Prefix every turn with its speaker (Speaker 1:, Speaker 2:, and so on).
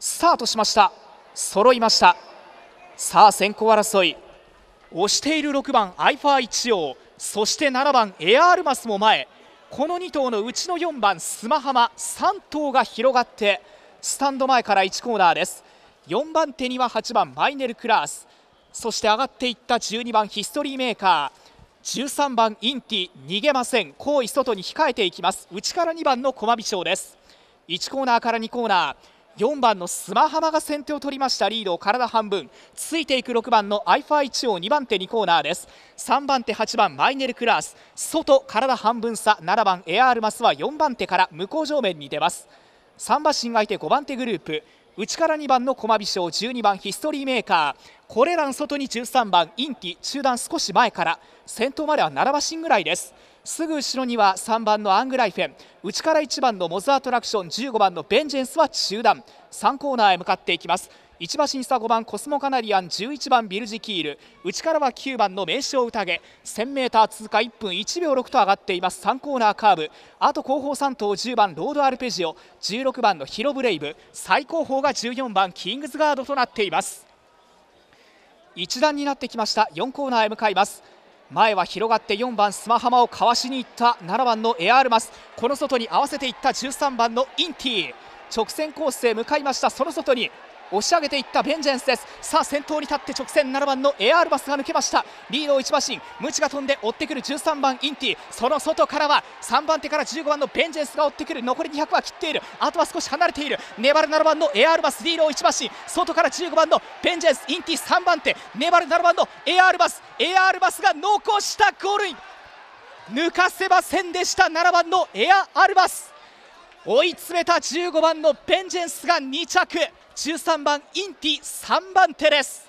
Speaker 1: スタートしました揃いましたさあ先行争い押している6番アイファー一応そして7番エアールマスも前この2頭のうちの4番スマハマ3頭が広がってスタンド前から1コーナーです4番手には8番マイネルクラースそして上がっていった12番ヒストリーメーカー13番インティ逃げません後位外に控えていきます内から2番の駒美翔です1コーナーから2コーナー4番のスマハマが先手を取りましたリードを体半分ついていく6番のアイファ1を2番手2コーナーです3番手8番マイネル・クラース外体半分差7番エアールマスは4番手から向こう上面に出ます3馬身相手5番手グループ内から2番の駒美少12番ヒストリーメーカーこれらの外に13番インティ中段少し前から先頭までは7馬身ぐらいですすぐ後ろには3番のアングライフェン内から1番のモズアトラクション15番のベンジェンスは中断3コーナーへ向かっていきます1馬身差5番コスモカナリアン11番ビルジキール内からは9番の名称宴 1000m 通過1分1秒6と上がっています3コーナーカーブあと後方3頭10番ロードアルペジオ16番のヒロブレイブ最後方が14番キングズガードとなっています一段になってきました4コーナーへ向かいます前は広がって4番スマハマをかわしにいった7番のエアールマスこの外に合わせていった13番のインティ直線コースへ向かいましたその外に押し上げていったベンジェンスですさあ先頭に立って直線7番のエアールバスが抜けましたリードを1馬身ムチが飛んで追ってくる13番インティその外からは3番手から15番のベンジェンスが追ってくる残り200は切っているあとは少し離れている粘る7番のエアールバスリードを1馬身外から15番のベンジェンスインティ3番手粘る7番のエアールバスエアールバスが残したゴールイン抜かせませんでした7番のエアールバス追い詰めた15番のベンジェンスが2着13番インティ3番手です